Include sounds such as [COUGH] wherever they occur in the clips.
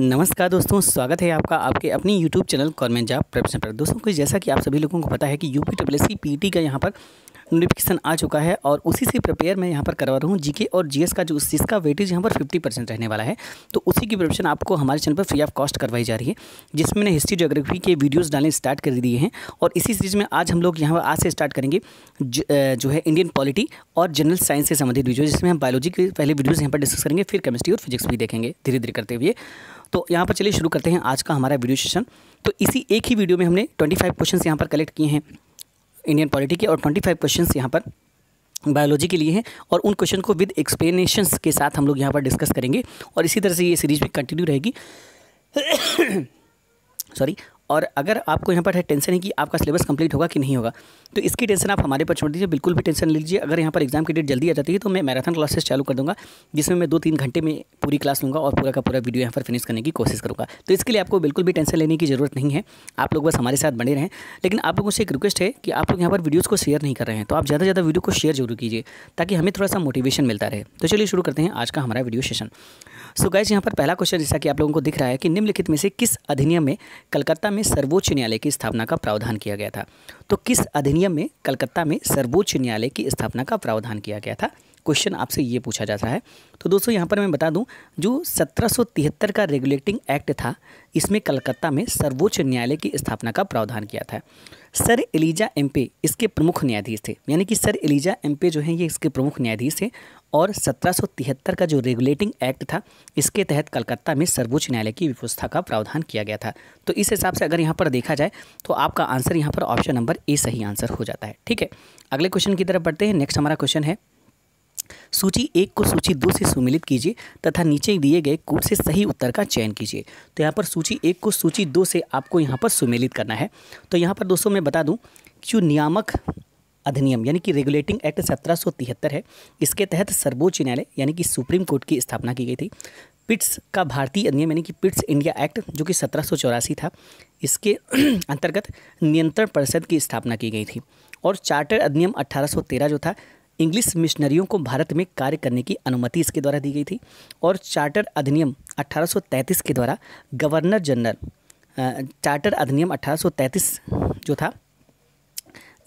नमस्कार दोस्तों स्वागत है आपका आपके अपनी YouTube channel government job preparation पर दोस्तों कुछ जैसा कि आप सभी लोगों को पता है कि यूपी ट्रिपल सी का यहाँ पर नोटिफिकेशन आ चुका है और उसी से प्रिपेयर मैं यहाँ पर करवा रहा हूँ जीके और जीएस का जो जिसका वेटेज यहाँ पर फिफ्टी परसेंट रहने वाला है तो उसी की प्रिपरेशन आपको हमारे चैनल पर फ्री ऑफ कॉस्ट करवाई जा रही है जिसमें मैंने हिस्ट्री जोग्राफी के वीडियोज़ डालने स्टार्ट कर दिए हैं और इसी सीरीज़ में आज हम लोग यहाँ पर आज से स्टार्ट करेंगे जो है इंडियन पॉलिटी और जनरल साइंस से संबंधित वीडियो जिसमें हम बायोलॉजी के पहले वीडियोज़ यहाँ पर डिस्कस करेंगे फिर केमिस्ट्री और फिजिक्स भी देखेंगे धीरे धीरे करते हुए तो यहाँ पर चलिए शुरू करते हैं आज का हमारा वीडियो सेशन तो इसी एक ही वीडियो में हमने 25 क्वेश्चंस यहाँ पर कलेक्ट किए हैं इंडियन पॉलिटी के और ट्वेंटी फाइव क्वेश्चन यहाँ पर बायोलॉजी के लिए हैं और उन क्वेश्चन को विद एक्सप्लेनेशंस के साथ हम लोग यहाँ पर डिस्कस करेंगे और इसी तरह से ये सीरीज भी कंटिन्यू रहेगी सॉरी [COUGHS] और अगर आपको यहाँ पर है टेंशन है कि आपका सिलेबस कंप्लीट होगा कि नहीं होगा तो इसकी टेंशन आप हमारे पर छोड़ दीजिए बिल्कुल भी टेंशन ले लीजिए अगर यहाँ पर एग्जाम की डेट जल्दी आ जाती है तो मैं मैराथन क्लासेस चालू कर दूँगा जिसमें मैं दो तीन घंटे में पूरी क्लास लूँगा और पूरा का पूरा वीडियो यहाँ पर फिनिश करने की कोशिश करूँगा तो इसके लिए आपको बिल्कुल भी टेंशन लेने की जरूरत नहीं है आप लोग बस हमारे साथ बने रहें लेकिन आप लोगों से एक रिक्वेस्ट है कि आप लोग यहाँ पर वीडियोज़ को शेयर नहीं कर रहे हैं तो आप ज़्यादा से ज़्यादा वीडियो को शेयर जरूर कीजिए ताकि हमें थोड़ा सा मोटिवेशन मिलता रहे तो चलिए शुरू करते हैं आज का हमारा वीडियो सेशन सो गैस यहाँ पर पहला क्वेश्चन जैसा कि आप लोगों को दिख रहा है कि निम्नलिखित में से किस अधिनियम में कलकत्ता में सर्वोच्च न्यायालय की स्थापना का प्रावधान किया गया था तो किस अधिनियम में कलकत्ता में सर्वोच्च न्यायालय की स्थापना का प्रावधान किया गया था क्वेश्चन आपसे ये पूछा जाता है तो दोस्तों यहाँ पर मैं बता दूँ जो 1773 का रेगुलेटिंग एक्ट था इसमें कलकत्ता में सर्वोच्च न्यायालय की स्थापना का प्रावधान किया था सर एलिजा एम्पे इसके प्रमुख न्यायाधीश थे यानी कि सर एलिजा एम्पे जो हैं ये इसके प्रमुख न्यायाधीश थे और 1773 का जो रेगुलेटिंग एक्ट था इसके तहत कलकत्ता में सर्वोच्च न्यायालय की व्यवस्था का प्रावधान किया गया था तो इस हिसाब से अगर यहाँ पर देखा जाए तो आपका आंसर यहाँ पर ऑप्शन नंबर ए सही आंसर हो जाता है ठीक है अगले क्वेश्चन की तरफ बढ़ते हैं नेक्स्ट हमारा क्वेश्चन है सूची एक को सूची दो से सुमिलित कीजिए तथा नीचे दिए गए कोड से सही उत्तर का चयन कीजिए तो यहाँ पर सूची एक को सूची दो से आपको यहाँ पर सुमेलित करना है तो यहाँ पर दोस्तों मैं बता दूँ जो नियामक अधिनियम यानी कि रेगुलेटिंग एक्ट सत्रह है इसके तहत सर्वोच्च न्यायालय यानी कि सुप्रीम कोर्ट की स्थापना की गई थी पिट्स का भारतीय अधिनियम यानी कि पिट्स इंडिया एक्ट जो कि सत्रह था इसके [CLEARS THROAT] अंतर्गत नियंत्रण परिषद की स्थापना की गई थी और चार्टर अधिनियम 1813 जो था इंग्लिश मिशनरियों को भारत में कार्य करने की अनुमति इसके द्वारा दी गई थी और चार्टर अधिनियम 1833 के द्वारा गवर्नर जनरल चार्टर अधिनियम 1833 जो था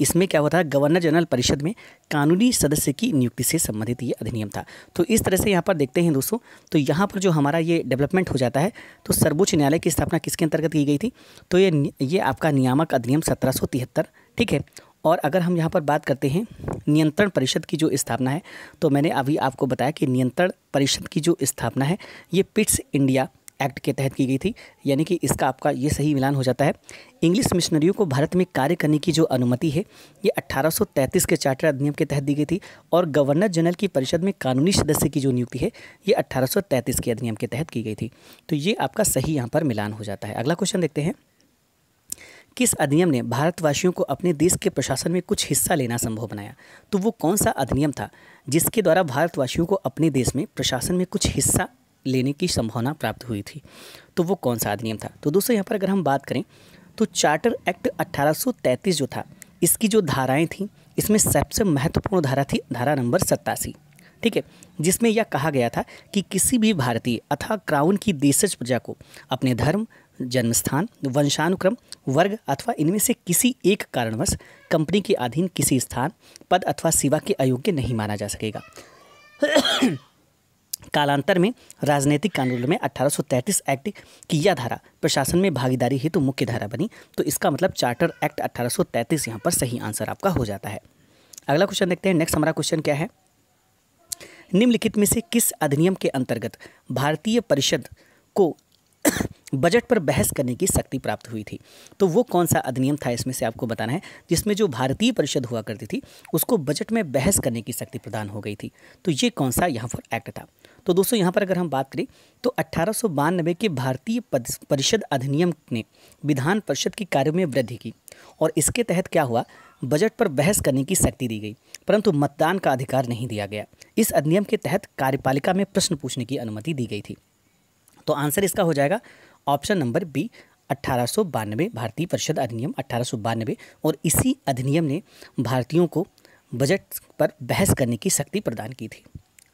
इसमें क्या हुआ था गवर्नर जनरल परिषद में कानूनी सदस्य की नियुक्ति से संबंधित ये अधिनियम था तो इस तरह से यहाँ पर देखते हैं दोस्तों तो यहाँ पर जो हमारा ये डेवलपमेंट हो जाता है तो सर्वोच्च न्यायालय की स्थापना किसके अंतर्गत की गई थी तो ये ये आपका नियामक अधिनियम सत्रह ठीक है और अगर हम यहाँ पर बात करते हैं नियंत्रण परिषद की जो स्थापना है तो मैंने अभी आपको बताया कि नियंत्रण परिषद की जो स्थापना है ये पिट्स इंडिया एक्ट के तहत की गई थी यानी कि इसका आपका ये सही मिलान हो जाता है इंग्लिश मिशनरियों को भारत में कार्य करने की जो अनुमति है ये 1833 के चार्टर अधिनियम के तहत दी गई थी और गवर्नर जनरल की परिषद में कानूनी सदस्य की जो नियुक्ति है ये 1833 के अधिनियम के तहत की गई थी तो ये आपका सही यहाँ पर मिलान हो जाता है अगला क्वेश्चन देखते हैं किस अधिनियम ने भारतवासियों को अपने देश के प्रशासन में कुछ हिस्सा लेना संभव बनाया तो वो कौन सा अधिनियम था जिसके द्वारा भारतवासियों को अपने देश में प्रशासन में कुछ हिस्सा लेने की संभावना प्राप्त हुई थी तो वो कौन सा अधिनियम था तो दोस्तों यहाँ पर अगर हम बात करें तो चार्टर एक्ट अट्ठारह जो था इसकी जो धाराएँ थीं इसमें सबसे महत्वपूर्ण धारा थी धारा नंबर सत्तासी ठीक है जिसमें यह कहा गया था कि किसी भी भारतीय अथवा क्राउन की देशज प्रजा को अपने धर्म जन्म स्थान वंशानुक्रम वर्ग अथवा इनमें से किसी एक कारणवश कंपनी के अधीन किसी स्थान पद अथवा सेवा के अयोग्य नहीं माना जा सकेगा [CLEARS THROAT] कालांतर में राजनीतिक कानून में 1833 एक्ट की यह धारा प्रशासन में भागीदारी हेतु तो मुख्य धारा बनी तो इसका मतलब चार्टर एक्ट 1833 यहाँ पर सही आंसर आपका हो जाता है अगला क्वेश्चन देखते हैं नेक्स्ट हमारा क्वेश्चन क्या है निम्नलिखित में से किस अधिनियम के अंतर्गत भारतीय परिषद को बजट पर बहस करने की शक्ति प्राप्त हुई थी तो वो कौन सा अधिनियम था इसमें से आपको बताना है जिसमें जो भारतीय परिषद हुआ करती थी उसको बजट में बहस करने की शक्ति प्रदान हो गई थी तो ये कौन सा यहाँ पर एक्ट था तो दोस्तों यहाँ पर अगर हम बात करें तो अट्ठारह के भारतीय परिषद अधिनियम ने विधान परिषद के कार्यों में वृद्धि की और इसके तहत क्या हुआ बजट पर बहस करने की शक्ति दी गई परंतु मतदान का अधिकार नहीं दिया गया इस अधिनियम के तहत कार्यपालिका में प्रश्न पूछने की अनुमति दी गई थी तो आंसर इसका हो जाएगा ऑप्शन नंबर बी अट्ठारह भारतीय परिषद अधिनियम अट्ठारह और इसी अधिनियम ने भारतीयों को बजट पर बहस करने की शक्ति प्रदान की थी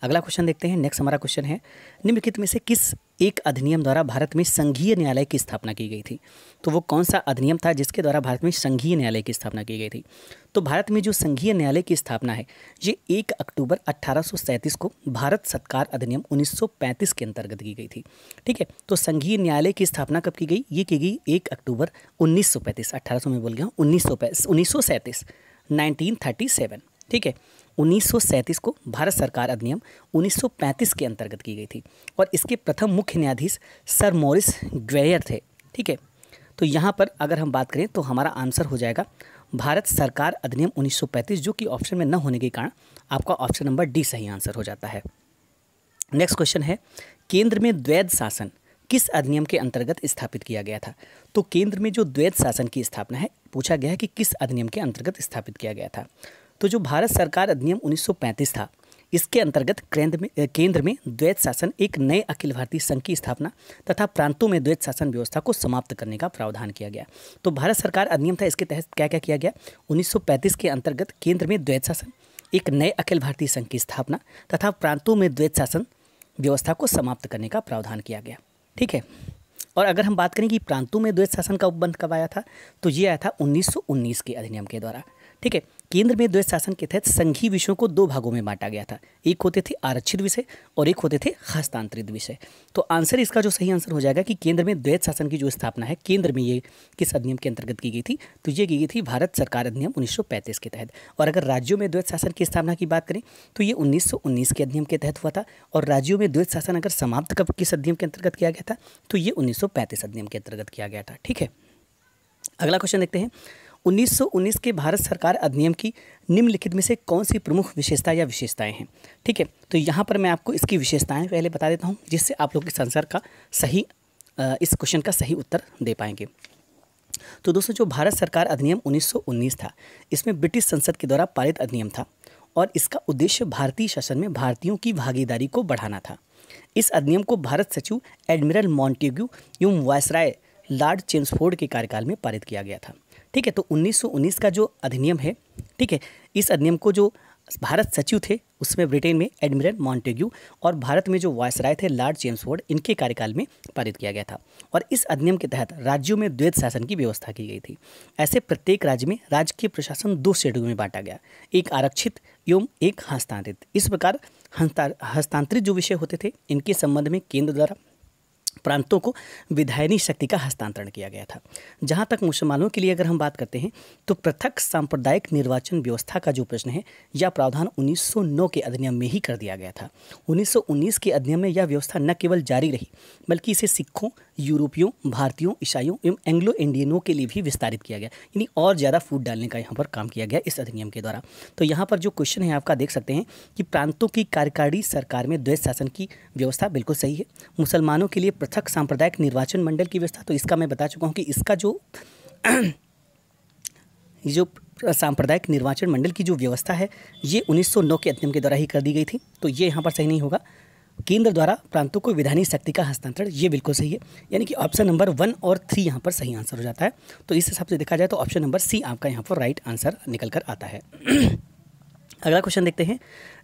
अगला क्वेश्चन देखते हैं नेक्स्ट हमारा क्वेश्चन है निम्नलिखित में से किस एक अधिनियम द्वारा भारत में संघीय न्यायालय की स्थापना की गई थी तो वो कौन सा अधिनियम था जिसके द्वारा भारत में संघीय न्यायालय की स्थापना की गई थी तो भारत में जो संघीय न्यायालय की स्थापना है ये एक अक्टूबर अट्ठारह को भारत सत्कार अधिनियम 1935 के अंतर्गत की गई थी ठीक है तो संघीय न्यायालय की स्थापना कब की गई ये की गई एक अक्टूबर उन्नीस सौ में बोल गया हूँ उन्नीस सौ 1937 ठीक है 1937 को भारत सरकार अधिनियम 1935 के अंतर्गत की गई थी और इसके प्रथम मुख्य न्यायाधीश सर मॉरिस ग्वेयर थे ठीक है तो यहाँ पर अगर हम बात करें तो हमारा आंसर हो जाएगा भारत सरकार अधिनियम 1935 जो कि ऑप्शन में न होने के कारण आपका ऑप्शन नंबर डी सही आंसर हो जाता है नेक्स्ट क्वेश्चन है केंद्र में द्वैध शासन किस अधिनियम के अंतर्गत स्थापित किया गया था तो केंद्र में जो द्वैध शासन की स्थापना है पूछा गया है कि किस अधिनियम के अंतर्गत स्थापित किया गया था तो जो भारत सरकार अधिनियम 1935 था इसके अंतर्गत केंद्र में केंद्र में द्वैत शासन एक नए अखिल भारतीय संघ की स्थापना तथा प्रांतों में द्वैत शासन व्यवस्था को समाप्त करने का प्रावधान किया गया तो भारत सरकार अधिनियम था इसके तहत क्या क्या किया गया 1935 के अंतर्गत केंद्र में द्वैत शासन एक नए अखिल भारतीय संघ की स्थापना तथा प्रांतों में द्वैत शासन व्यवस्था को समाप्त करने का प्रावधान किया गया ठीक है और अगर हम बात करें कि प्रांतों में द्वैत शासन का उपबंध कब आया था तो ये आया था 1919 के अधिनियम के द्वारा ठीक है केंद्र में द्वैत शासन के तहत संघीय विषयों को दो भागों में बांटा गया था एक होते थे आरक्षित विषय और एक होते थे हस्तांतरित विषय तो आंसर इसका जो सही आंसर हो जाएगा कि केंद्र में द्वैत शासन की जो स्थापना है केंद्र में ये किस अधिनियम के अंतर्गत की गई थी तो ये की गई थी भारत सरकार अधिनियम उन्नीस के तहत और अगर राज्यों में द्वैत शासन की स्थापना की बात करें तो ये उन्नीस के अधिनियम के तहत हुआ था और राज्यों में द्वैत शासन अगर समाप्त कब किस अधिनियम के अंतर्गत किया गया था तो ये उन्नीस अधिनियम के अंतर्गत किया गया था ठीक है अगला क्वेश्चन देखते हैं 1919 के भारत सरकार अधिनियम की निम्नलिखित में से कौन सी प्रमुख विशेषता या विशेषताएं हैं ठीक है तो यहाँ पर मैं आपको इसकी विशेषताएं पहले बता देता हूँ जिससे आप लोग इस आंसर का सही इस क्वेश्चन का सही उत्तर दे पाएंगे तो दोस्तों जो भारत सरकार अधिनियम 1919 था इसमें ब्रिटिश संसद के द्वारा पारित अधिनियम था और इसका उद्देश्य भारतीय शासन में भारतीयों की भागीदारी को बढ़ाना था इस अधिनियम को भारत सचिव एडमिरल मॉन्टेग्यू एवं वायसराय लॉर्ड चेम्सफोर्ड के कार्यकाल में पारित किया गया था ठीक है तो 1919 का जो अधिनियम है ठीक है इस अधिनियम को जो भारत सचिव थे उसमें ब्रिटेन में एडमिरल मॉन्टेग्यू और भारत में जो वायसराय थे लॉर्ड जेम्स वोर्ड इनके कार्यकाल में पारित किया गया था और इस अधिनियम के तहत राज्यों में द्वैत शासन की व्यवस्था की गई थी ऐसे प्रत्येक राज्य में राजकीय प्रशासन दो श्रेणियों में बांटा गया एक आरक्षित एवं एक हस्तांतरित इस प्रकार हस्तांतरित जो विषय होते थे इनके संबंध में केंद्र द्वारा प्रांतों को विधायनी शक्ति का हस्तांतरण किया गया था जहाँ तक मुसलमानों के लिए अगर हम बात करते हैं तो पृथक सांप्रदायिक निर्वाचन व्यवस्था का जो प्रश्न है यह प्रावधान 1909 के अधिनियम में ही कर दिया गया था 1919 के अधिनियम में यह व्यवस्था न केवल जारी रही बल्कि इसे सिखों यूरोपियों भारतीयों ईसाइयों एवं एंग्लो इंडियनों के लिए भी विस्तारित किया गया यानी और ज़्यादा फूट डालने का यहाँ पर काम किया गया इस अधिनियम के द्वारा तो यहाँ पर जो क्वेश्चन है आपका देख सकते हैं कि प्रांतों की कार्यकारी सरकार में द्वैत शासन की व्यवस्था बिल्कुल सही है मुसलमानों के लिए पृथक सांप्रदायिक निर्वाचन मंडल की व्यवस्था तो इसका मैं बता चुका हूँ कि इसका जो [CLEARS THROAT] जो सांप्रदायिक निर्वाचन मंडल की जो व्यवस्था है ये 1909 के अधिनियम के द्वारा ही कर दी गई थी तो ये यहाँ पर सही नहीं होगा केंद्र द्वारा प्रांतों को विधानी शक्ति का हस्तांतरण ये बिल्कुल सही है यानी कि ऑप्शन नंबर वन और थ्री यहाँ पर सही आंसर हो जाता है तो इस हिसाब से देखा जाए तो ऑप्शन नंबर सी आपका यहाँ पर राइट आंसर निकल कर आता है [CLEARS THROAT] अगला क्वेश्चन देखते हैं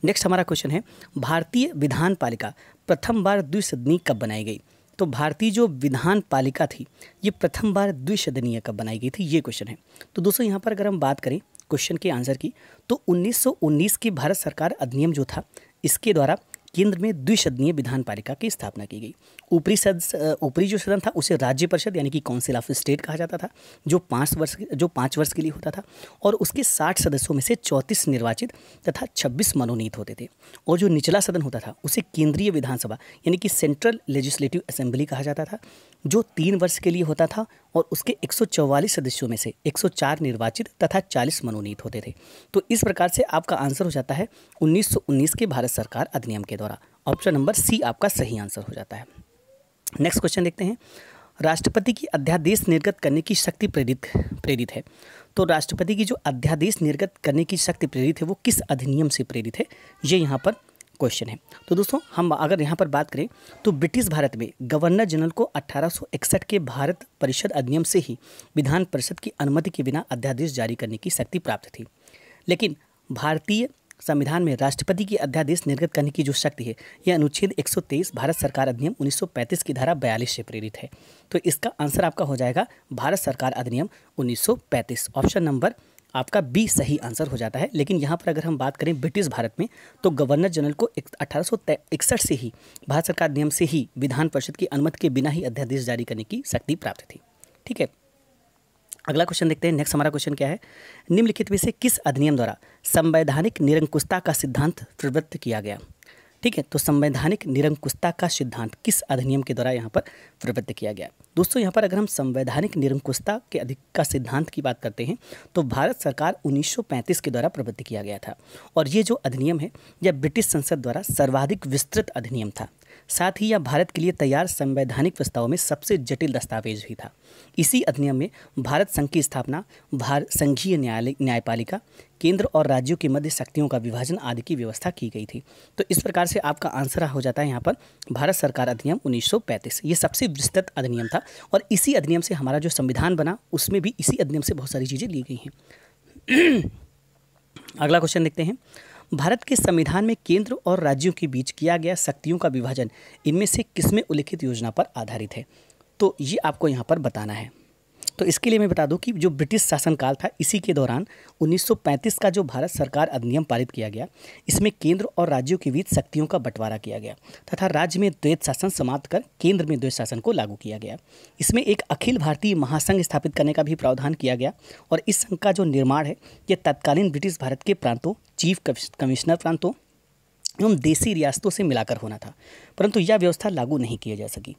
नेक्स्ट हमारा क्वेश्चन है भारतीय विधान पालिका प्रथम बार द्विसदनीय कब बनाई गई तो भारतीय जो विधान पालिका थी ये प्रथम बार द्विशदनीय कब बनाई गई थी ये क्वेश्चन है तो दोस्तों यहाँ पर अगर हम बात करें क्वेश्चन के आंसर की तो 1919 के भारत सरकार अधिनियम जो था इसके द्वारा केंद्र में द्विसदनीय विधान पालिका की स्थापना की गई ऊपरी सद ऊपरी जो सदन था उसे राज्य परिषद यानी कि काउंसिल ऑफ स्टेट कहा जाता था जो पाँच वर्ष जो पाँच वर्ष के लिए होता था और उसके साठ सदस्यों में से चौंतीस निर्वाचित तथा छब्बीस मनोनीत होते थे और जो निचला सदन होता था उसे केंद्रीय विधानसभा यानी कि सेंट्रल लेजिस्लेटिव असेंबली कहा जाता था जो तीन वर्ष के लिए होता था और उसके 144 सदस्यों में से 104 निर्वाचित तथा 40 मनोनीत होते थे तो इस प्रकार से आपका आंसर हो जाता है 1919 के भारत सरकार अधिनियम के द्वारा ऑप्शन नंबर सी आपका सही आंसर हो जाता है नेक्स्ट क्वेश्चन देखते हैं राष्ट्रपति की अध्यादेश निर्गत करने की शक्ति प्रेरित प्रेरित है तो राष्ट्रपति की जो अध्यादेश निर्गत करने की शक्ति प्रेरित है वो किस अधिनियम से प्रेरित है ये यहाँ पर क्वेश्चन है तो दोस्तों हम अगर यहाँ पर बात करें तो ब्रिटिश भारत में गवर्नर जनरल को 1861 के भारत परिषद अधिनियम से ही विधान परिषद की अनुमति के बिना अध्यादेश जारी करने की शक्ति प्राप्त थी लेकिन भारतीय संविधान में राष्ट्रपति की अध्यादेश निर्गत करने की जो शक्ति है यह अनुच्छेद 123 भारत सरकार अधिनियम 1935 की धारा 42 से प्रेरित है तो इसका आंसर आपका हो जाएगा भारत सरकार अधिनियम 1935 ऑप्शन नंबर आपका बी सही आंसर हो जाता है लेकिन यहाँ पर अगर हम बात करें ब्रिटिश भारत में तो गवर्नर जनरल को अठारह से ही भारत सरकार नियम से ही विधान परिषद की अनुमति के बिना ही अध्यादेश जारी करने की शक्ति प्राप्त थी ठीक है अगला क्वेश्चन देखते हैं नेक्स्ट हमारा क्वेश्चन क्या है निम्नलिखित में से किस अधिनियम द्वारा संवैधानिक निरंकुशता का सिद्धांत प्रवृत्त किया गया ठीक है तो संवैधानिक निरंकुशता का सिद्धांत किस अधिनियम के द्वारा यहाँ पर प्रवृत्त किया गया दोस्तों यहाँ पर अगर हम संवैधानिक निरंकुशता के अधिक का सिद्धांत की बात करते हैं तो भारत सरकार 1935 के द्वारा प्रवृत्त किया गया था और ये जो अधिनियम है यह ब्रिटिश संसद द्वारा सर्वाधिक विस्तृत अधिनियम था साथ ही यह भारत के लिए तैयार संवैधानिक प्रस्ताव में सबसे जटिल दस्तावेज भी था इसी अधिनियम में भारत संघ की स्थापना भारत संघीय न्यायालय न्यायपालिका केंद्र और राज्यों के मध्य शक्तियों का विभाजन आदि की व्यवस्था की गई थी तो इस प्रकार से आपका आंसर हो जाता है यहाँ पर भारत सरकार अधिनियम 1935 ये सबसे विस्तृत अधिनियम था और इसी अधिनियम से हमारा जो संविधान बना उसमें भी इसी अधिनियम से बहुत सारी चीज़ें ली गई हैं [CLEARS THROAT] अगला क्वेश्चन देखते हैं भारत के संविधान में केंद्र और राज्यों के बीच किया गया शक्तियों का विभाजन इनमें से किसमें उल्लिखित योजना पर आधारित है तो ये आपको यहाँ पर बताना है तो इसके लिए मैं बता दूं कि जो ब्रिटिश शासनकाल था इसी के दौरान 1935 का जो भारत सरकार अधिनियम पारित किया गया इसमें केंद्र और राज्यों के बीच शक्तियों का बंटवारा किया गया तथा राज्य में द्वैत शासन समाप्त कर केंद्र में द्वैत शासन को लागू किया गया इसमें एक अखिल भारतीय महासंघ स्थापित करने का भी प्रावधान किया गया और इस संघ का जो निर्माण है ये तत्कालीन ब्रिटिश भारत के प्रांतों चीफ कमिश्नर प्रांतों एवं देसी रियासतों से मिलाकर होना था परंतु यह व्यवस्था लागू नहीं किया जा सकी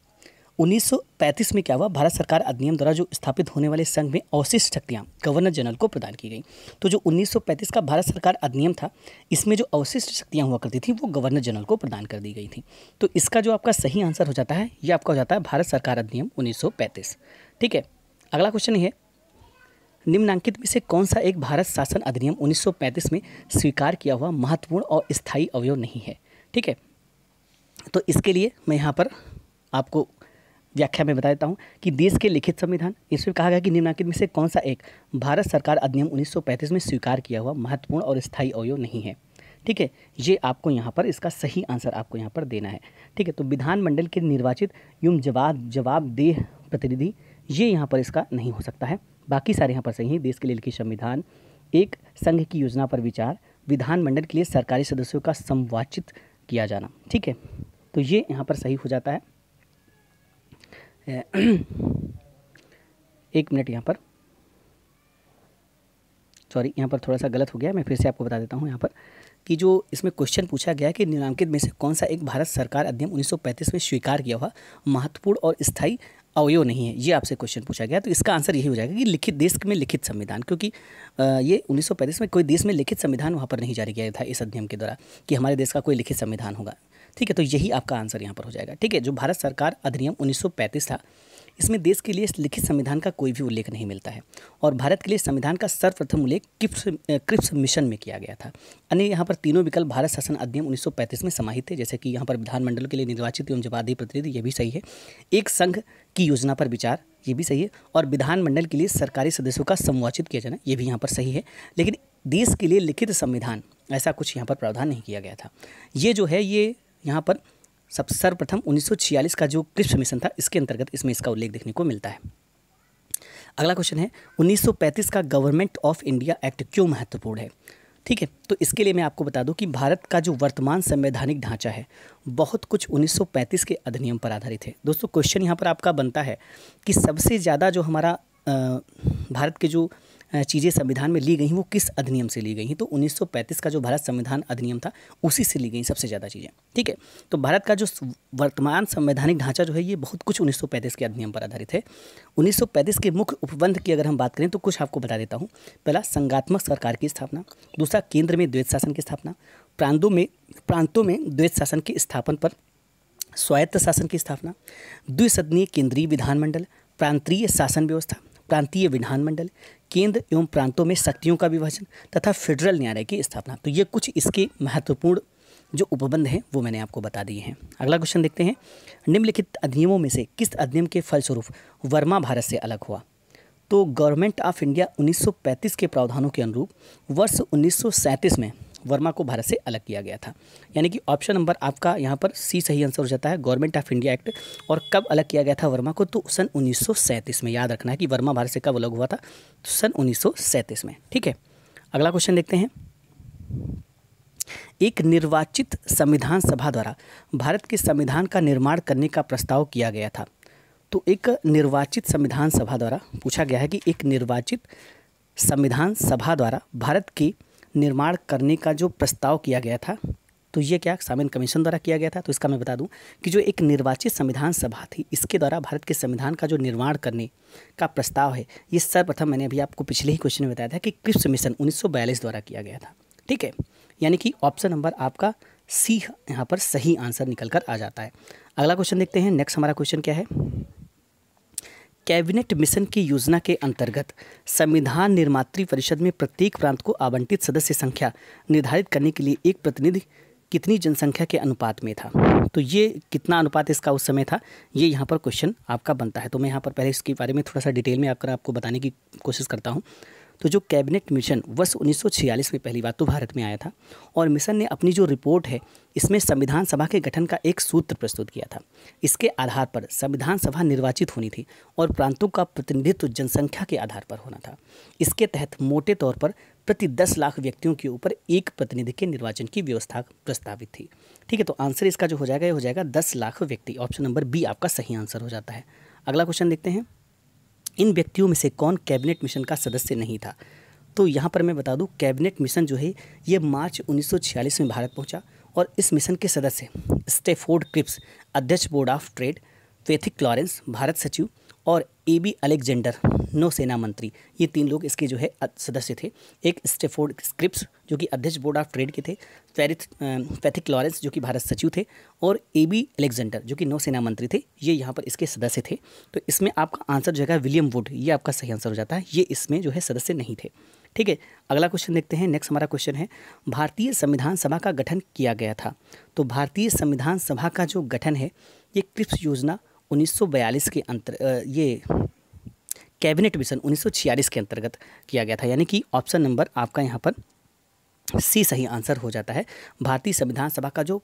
1935 में क्या हुआ भारत सरकार अधिनियम द्वारा जो स्थापित होने वाले संघ में अवशिष्ट शक्तियाँ गवर्नर जनरल को प्रदान की गई तो जो 1935 का भारत सरकार अधिनियम था इसमें जो अवशिष्ट शक्तियाँ हुआ करती थी वो गवर्नर जनरल को प्रदान कर दी गई थी तो इसका जो आपका सही आंसर हो जाता है ये आपका हो जाता है भारत सरकार अधिनियम उन्नीस ठीक है अगला क्वेश्चन ये है निम्नांकित में से कौन सा एक भारत शासन अधिनियम उन्नीस में स्वीकार किया हुआ महत्वपूर्ण और स्थायी अवयव नहीं है ठीक है तो इसके लिए मैं यहाँ पर आपको व्याख्या में बता देता हूँ कि देश के लिखित संविधान इसमें कहा गया कि निम्नांकित में से कौन सा एक भारत सरकार अधिनियम 1935 में स्वीकार किया हुआ महत्वपूर्ण और स्थायी अवयव नहीं है ठीक है ये आपको यहाँ पर इसका सही आंसर आपको यहाँ पर देना है ठीक है तो विधानमंडल के निर्वाचित एवं जवाब जवाबदेह प्रतिनिधि ये यहाँ पर इसका नहीं हो सकता है बाकी सारे यहाँ पर सही हैं देश के लिए लिखित संविधान एक संघ की योजना पर विचार विधानमंडल के लिए सरकारी सदस्यों का संवाचित किया जाना ठीक है तो ये यहाँ पर सही हो जाता है [CLEARS THROAT] एक मिनट यहाँ पर सॉरी यहाँ पर थोड़ा सा गलत हो गया मैं फिर से आपको बता देता हूँ यहाँ पर कि जो इसमें क्वेश्चन पूछा गया कि निम्नांकित में से कौन सा एक भारत सरकार अधिनियम 1935 में स्वीकार किया हुआ महत्वपूर्ण और स्थायी अवयव नहीं है ये आपसे क्वेश्चन पूछा गया तो इसका आंसर यही हो जाएगा कि लिखित देश में लिखित संविधान क्योंकि ये उन्नीस में कोई देश में लिखित संविधान वहाँ पर नहीं जारी किया था इस अध्ययन के द्वारा कि हमारे देश का कोई लिखित संविधान होगा ठीक है तो यही आपका आंसर यहाँ पर हो जाएगा ठीक है जो भारत सरकार अधिनियम 1935 था इसमें देश के लिए लिखित संविधान का कोई भी उल्लेख नहीं मिलता है और भारत के लिए संविधान का सर्वप्रथम उल्लेख क्रिप्स क्रिप्स मिशन में किया गया था अन्य यहाँ पर तीनों विकल्प भारत शासन अधिनियम 1935 में समाहित थे जैसे कि यहाँ पर विधानमंडल के लिए निर्वाचित एवं जवादी प्रतिनिधि ये भी सही है एक संघ की योजना पर विचार ये भी सही है और विधानमंडल के लिए सरकारी सदस्यों का समवाचित किया जाना ये भी यहाँ पर सही है लेकिन देश के लिए लिखित संविधान ऐसा कुछ यहाँ पर प्रावधान नहीं किया गया था ये जो है ये यहाँ पर सब सर्वप्रथम 1946 का जो क्रिप्स मिशन था इसके अंतर्गत इसमें इसका उल्लेख देखने को मिलता है अगला क्वेश्चन है 1935 का गवर्नमेंट ऑफ इंडिया एक्ट क्यों महत्वपूर्ण है ठीक है तो इसके लिए मैं आपको बता दूं कि भारत का जो वर्तमान संवैधानिक ढांचा है बहुत कुछ 1935 के अधिनियम पर आधारित है दोस्तों क्वेश्चन यहाँ पर आपका बनता है कि सबसे ज़्यादा जो हमारा भारत के जो चीज़ें संविधान में ली गई वो किस अधिनियम से ली गई हैं तो 1935 का जो भारत संविधान अधिनियम था उसी से ली गई सबसे ज़्यादा चीज़ें ठीक है तो भारत का जो वर्तमान संवैधानिक ढांचा जो है ये बहुत कुछ 1935 के अधिनियम पर आधारित है 1935 के मुख्य उपबंध की अगर हम बात करें तो कुछ आपको बता देता हूँ पहला संगात्मक सरकार की स्थापना दूसरा केंद्र में द्वैत शासन की स्थापना प्रांतों में प्रांतों में द्वैत शासन की स्थापन पर स्वायत्त शासन की स्थापना द्विसदनीय केंद्रीय विधानमंडल प्रांतीय शासन व्यवस्था प्रांतीय विधानमंडल केंद्र एवं प्रांतों में शक्तियों का विभाजन तथा फेडरल न्यायालय की स्थापना तो ये कुछ इसके महत्वपूर्ण जो उपबंध हैं वो मैंने आपको बता दिए हैं अगला क्वेश्चन देखते हैं निम्नलिखित अधिनियमों में से किस अधिनियम के फलस्वरूप वर्मा भारत से अलग हुआ तो गवर्नमेंट ऑफ इंडिया 1935 के प्रावधानों के अनुरूप वर्ष 1937 में वर्मा को भारत से अलग किया गया था यानी कि ऑप्शन नंबर आपका यहाँ पर सी सही आंसर हो जाता है गवर्नमेंट ऑफ इंडिया एक्ट और कब अलग किया गया था वर्मा को तो सन उन्नीस में याद रखना है कि वर्मा भारत से कब अलग हुआ था तो सन उन्नीस में ठीक है अगला क्वेश्चन देखते हैं एक निर्वाचित संविधान सभा द्वारा भारत के संविधान का निर्माण करने का प्रस्ताव किया गया था तो एक निर्वाचित संविधान सभा द्वारा पूछा गया है कि एक निर्वाचित संविधान सभा द्वारा भारत की निर्माण करने का जो प्रस्ताव किया गया था तो ये क्या सामिन कमीशन द्वारा किया गया था तो इसका मैं बता दूं कि जो एक निर्वाचित संविधान सभा थी इसके द्वारा भारत के संविधान का जो निर्माण करने का प्रस्ताव है ये सर्वप्रथम मैंने अभी आपको पिछले ही क्वेश्चन में बताया था कि क्रिप्स मिशन उन्नीस द्वारा किया गया था ठीक है यानी कि ऑप्शन नंबर आपका सी यहाँ पर सही आंसर निकल कर आ जाता है अगला क्वेश्चन देखते हैं नेक्स्ट हमारा क्वेश्चन क्या है कैबिनेट मिशन की योजना के अंतर्गत संविधान निर्मात परिषद में प्रत्येक प्रांत को आवंटित सदस्य संख्या निर्धारित करने के लिए एक प्रतिनिधि कितनी जनसंख्या के अनुपात में था तो ये कितना अनुपात इसका उस समय था ये यहाँ पर क्वेश्चन आपका बनता है तो मैं यहाँ पर पहले इसके बारे में थोड़ा सा डिटेल में आपकर आपको बताने की कोशिश करता हूँ तो जो कैबिनेट मिशन वर्ष उन्नीस में पहली बार तो भारत में आया था और मिशन ने अपनी जो रिपोर्ट है इसमें संविधान सभा के गठन का एक सूत्र प्रस्तुत किया था इसके आधार पर संविधान सभा निर्वाचित होनी थी और प्रांतों का प्रतिनिधित्व जनसंख्या के आधार पर होना था इसके तहत मोटे तौर पर प्रति दस लाख व्यक्तियों के ऊपर एक प्रतिनिधि के निर्वाचन की व्यवस्था प्रस्तावित थी ठीक है तो आंसर इसका जो हो जाएगा ये हो जाएगा दस लाख व्यक्ति ऑप्शन नंबर बी आपका सही आंसर हो जाता है अगला क्वेश्चन देखते हैं इन व्यक्तियों में से कौन कैबिनेट मिशन का सदस्य नहीं था तो यहाँ पर मैं बता दूँ कैबिनेट मिशन जो है ये मार्च 1946 में भारत पहुँचा और इस मिशन के सदस्य स्टेफोर्ड क्रिप्स अध्यक्ष board of trade Pethick Lawrence Bharat सचिव और ए बी अलेक्जेंडर नौसेना मंत्री ये तीन लोग इसके जो है सदस्य थे एक स्टेफोर्ड स्क्रिप्स जो कि अध्यक्ष बोर्ड ऑफ ट्रेड के थे फैरिथ फैथिक लॉरेंस जो कि भारत सचिव थे और ए बी अलेक्जेंडर जो कि नौसेना मंत्री थे ये यहाँ पर इसके सदस्य थे तो इसमें आपका आंसर जो है विलियम वुड ये आपका सही आंसर हो जाता है ये इसमें जो है सदस्य नहीं थे ठीक है अगला क्वेश्चन देखते हैं नेक्स्ट हमारा क्वेश्चन है भारतीय संविधान सभा का गठन किया गया था तो भारतीय संविधान सभा का जो गठन है ये क्रिप्स योजना 1942 के अंतर ये कैबिनेट मिशन 1946 के अंतर्गत किया गया था यानी कि ऑप्शन नंबर आपका यहाँ पर सी सही आंसर हो जाता है भारतीय संविधान सभा का जो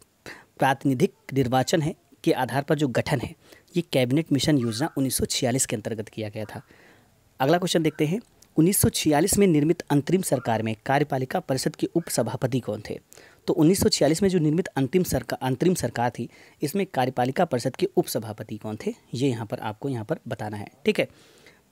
प्रातिनिधिक निर्वाचन है के आधार पर जो गठन है ये कैबिनेट मिशन योजना 1946 के अंतर्गत किया गया था अगला क्वेश्चन देखते हैं 1946 में निर्मित अंतरिम सरकार में कार्यपालिका परिषद के उपसभापति कौन थे तो 1946 में जो निर्मित अंतिम सरकार अंतरिम सरकार थी इसमें कार्यपालिका परिषद के उपसभापति कौन थे ये यहाँ पर आपको यहाँ पर बताना है ठीक है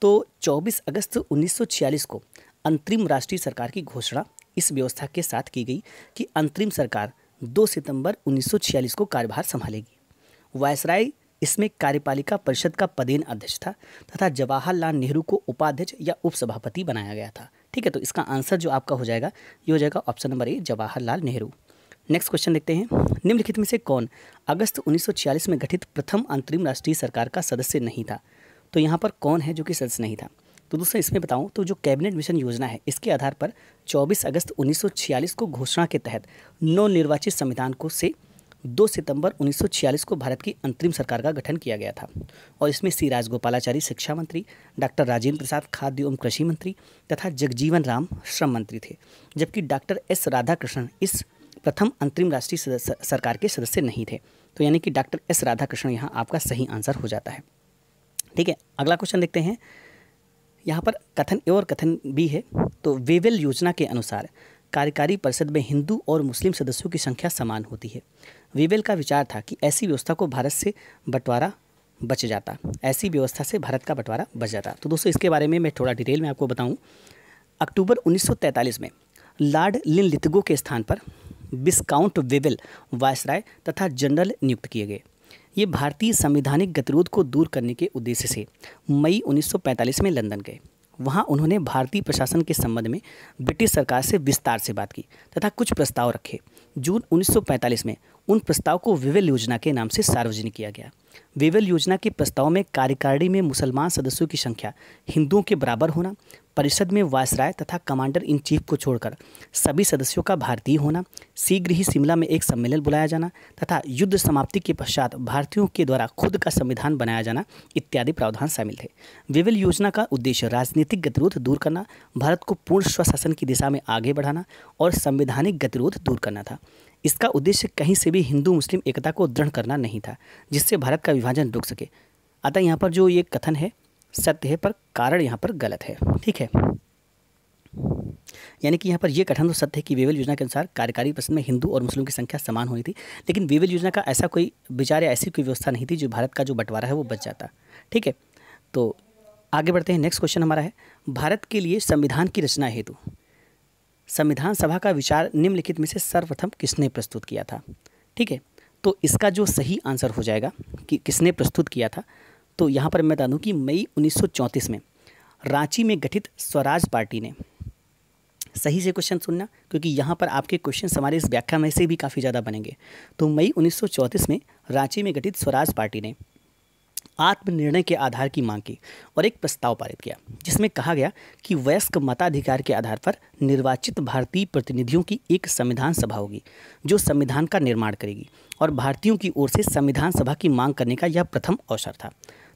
तो 24 अगस्त 1946 को अंतरिम राष्ट्रीय सरकार की घोषणा इस व्यवस्था के साथ की गई कि अंतरिम सरकार 2 सितंबर 1946 को कार्यभार संभालेगी वायसराय इसमें कार्यपालिका परिषद का पदेन अध्यक्ष था तथा जवाहरलाल नेहरू को उपाध्यक्ष या उपसभापति बनाया गया था ठीक है तो इसका आंसर जो आपका हो जाएगा ये हो जाएगा option number A Jawaharlal Nehru next question देखते हैं निम्नलिखित में से कौन अगस्त 1946 में गठित प्रथम अंतरिम राष्ट्रीय सरकार का सदस्य नहीं था तो यहाँ पर कौन है जो कि सदस्य नहीं था तो दोस्तों इसमें बताऊँ तो जो कैबिनेट मिशन योजना है इसके आधार पर 24 अगस्त 1946 को घोषणा के तहत नवनिर्वाचित संविधान को से 2 सितंबर 1946 को भारत की अंतरिम सरकार का गठन किया गया था और इसमें सी राजगोपालाचारी शिक्षा मंत्री डॉक्टर राजेंद्र प्रसाद खाद्य एवं कृषि मंत्री तथा जगजीवन राम श्रम मंत्री थे जबकि डॉक्टर एस राधाकृष्णन इस प्रथम अंतरिम राष्ट्रीय सदस्य सरकार के सदस्य नहीं थे तो यानी कि डॉक्टर एस राधाकृष्ण यहाँ आपका सही आंसर हो जाता है ठीक है अगला क्वेश्चन देखते हैं यहाँ पर कथन ए और कथन बी है तो वेवेल योजना के अनुसार कार्यकारी परिषद में हिंदू और मुस्लिम सदस्यों की संख्या समान होती है वेवेल का विचार था कि ऐसी व्यवस्था को भारत से बंटवारा बच जाता ऐसी व्यवस्था से भारत का बंटवारा बच जाता तो दोस्तों इसके बारे में मैं थोड़ा डिटेल में आपको बताऊं अक्टूबर 1943 में लॉर्ड लिन लिथगो के स्थान पर विस्काउंट वेवेल वायसराय तथा जनरल नियुक्त किए गए ये भारतीय संवैधानिक गतिरोध को दूर करने के उद्देश्य से मई 1945 में लंदन गए वहाँ उन्होंने भारतीय प्रशासन के संबंध में ब्रिटिश सरकार से विस्तार से बात की तथा कुछ प्रस्ताव रखे जून 1945 में उन प्रस्ताव को विवेल योजना के नाम से सार्वजनिक किया गया विवेल योजना के प्रस्ताव में कार्यकारिणी में मुसलमान सदस्यों की संख्या हिंदुओं के बराबर होना परिषद में वायसराय तथा कमांडर इन चीफ को छोड़कर सभी सदस्यों का भारतीय होना शीघ्र ही शिमला में एक सम्मेलन बुलाया जाना तथा युद्ध समाप्ति के पश्चात भारतीयों के द्वारा खुद का संविधान बनाया जाना इत्यादि प्रावधान शामिल थे विविल योजना का उद्देश्य राजनीतिक गतिरोध दूर करना भारत को पूर्ण स्वशासन की दिशा में आगे बढ़ाना और संवैधानिक गतिरोध दूर करना था इसका उद्देश्य कहीं से भी हिंदू मुस्लिम एकता को दृढ़ करना नहीं था जिससे भारत का विभाजन रुक सके अतः यहाँ पर जो ये कथन है सत्य है पर कारण यहाँ पर गलत है ठीक है यानी कि यहाँ पर यह कथन तो सत्य है कि वेवल योजना के अनुसार कार्यकारी परिषद में हिंदू और मुस्लिम की संख्या समान होनी थी लेकिन वेवल योजना का ऐसा कोई विचार या ऐसी कोई व्यवस्था नहीं थी जो भारत का जो बंटवारा है वो बच जाता ठीक है तो आगे बढ़ते हैं नेक्स्ट क्वेश्चन हमारा है भारत के लिए संविधान की रचना हेतु संविधान सभा का विचार निम्नलिखित में से सर्वप्रथम किसने प्रस्तुत किया था ठीक है तो इसका जो सही आंसर हो जाएगा कि किसने प्रस्तुत किया था तो यहाँ पर मैं बता दूँ कि मई 1934 में रांची में गठित स्वराज पार्टी ने सही से क्वेश्चन सुनना क्योंकि यहाँ पर आपके क्वेश्चन हमारे इस व्याख्या में से भी काफ़ी ज़्यादा बनेंगे तो मई 1934 में रांची में गठित स्वराज पार्टी ने आत्मनिर्णय के आधार की मांग की और एक प्रस्ताव पारित किया जिसमें कहा गया कि वयस्क मताधिकार के आधार पर निर्वाचित भारतीय प्रतिनिधियों की एक संविधान सभा होगी जो संविधान का निर्माण करेगी और भारतीयों की ओर से संविधान सभा की मांग करने का यह प्रथम अवसर था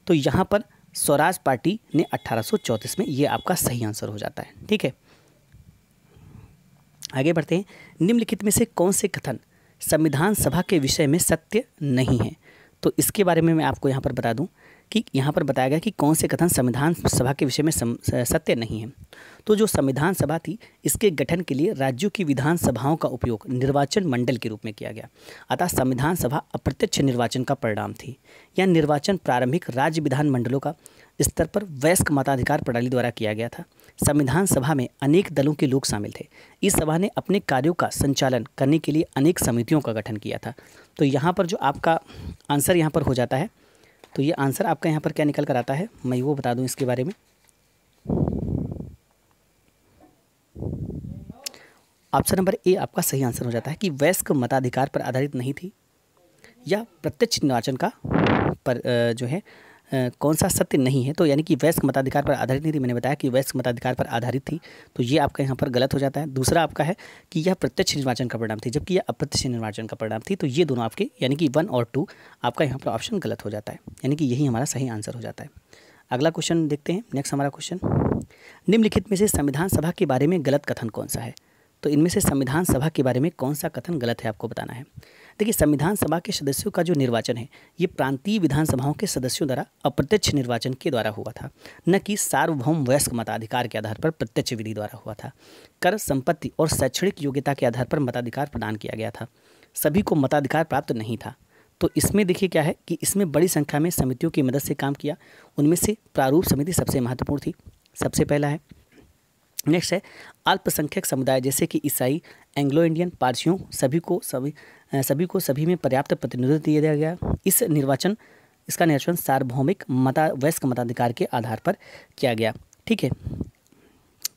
तो यहाँ पर स्वराज पार्टी ने 1834 में ये आपका सही आंसर हो जाता है ठीक है आगे बढ़ते हैं निम्नलिखित में से कौन से कथन संविधान सभा के विषय में सत्य नहीं है तो इसके बारे में मैं आपको यहाँ पर बता दूँ कि यहाँ पर बताया गया कि कौन से कथन संविधान सभा के विषय में सम, सत्य नहीं है तो जो संविधान सभा थी इसके गठन के लिए राज्यों की विधानसभाओं का उपयोग निर्वाचन मंडल के रूप में किया गया अतः संविधान सभा अप्रत्यक्ष निर्वाचन का परिणाम थी यह निर्वाचन प्रारंभिक राज्य विधानमंडलों का स्तर पर वयस्क मताधिकार प्रणाली द्वारा किया गया था संविधान सभा में अनेक दलों के लोग शामिल थे इस सभा ने अपने कार्यों का संचालन करने के लिए अनेक समितियों का गठन किया था तो यहाँ पर जो आपका आंसर यहाँ पर हो जाता है तो ये आंसर आपका यहाँ पर क्या निकल कर आता है मैं वो बता दूँ इसके बारे में ऑप्शन नंबर ए आपका सही आंसर हो जाता है कि वयस्क मताधिकार पर आधारित नहीं थी या प्रत्यक्ष निर्वाचन का पर जो है कौन सा सत्य नहीं है तो यानी कि वयस्क मताधिकार पर आधारित नहीं थी मैंने बताया कि वयस्क मताधिकार पर आधारित थी तो ये आपका यहाँ पर गलत हो जाता है दूसरा आपका है कि यह प्रत्यक्ष निर्वाचन का परिणाम थी जबकि यह अप्रत्यक्ष निर्वाचन का परिणाम थी तो ये दोनों आपके यानी कि वन और टू आपका यहाँ पर ऑप्शन गलत हो जाता है यानी कि यही हमारा सही आंसर हो जाता है अगला क्वेश्चन देखते हैं नेक्स्ट हमारा क्वेश्चन निम्नलिखित में से संविधान सभा के बारे में गलत कथन कौन सा है तो इनमें से संविधान सभा के बारे में कौन सा कथन गलत है आपको बताना है देखिए संविधान सभा के सदस्यों का जो निर्वाचन है ये प्रांतीय विधानसभाओं के सदस्यों द्वारा अप्रत्यक्ष निर्वाचन के द्वारा हुआ था न कि सार्वभौम वयस्क मताधिकार के आधार पर प्रत्यक्ष विधि द्वारा हुआ था कर संपत्ति और शैक्षणिक योग्यता के आधार पर मताधिकार प्रदान किया गया था सभी को मताधिकार प्राप्त नहीं था तो इसमें देखिए क्या है कि इसमें बड़ी संख्या में समितियों की मदद से काम किया उनमें से प्रारूप समिति सबसे महत्वपूर्ण थी सबसे पहला है नेक्स्ट है अल्पसंख्यक समुदाय जैसे कि ईसाई एंग्लो इंडियन पारसियों सभी को सभी सभी को सभी में पर्याप्त प्रतिनिधित्व दिया गया इस निर्वाचन इसका निर्वाचन सार्वभौमिक मता वयस्क मताधिकार के आधार पर किया गया ठीक है